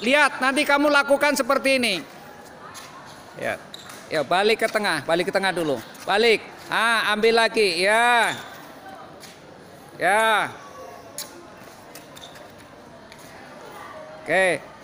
Lihat, nanti kamu lakukan seperti ini. Ya. Ya, balik ke tengah, balik ke tengah dulu. Balik. Ah, ambil lagi. Ya. Ya. Oke.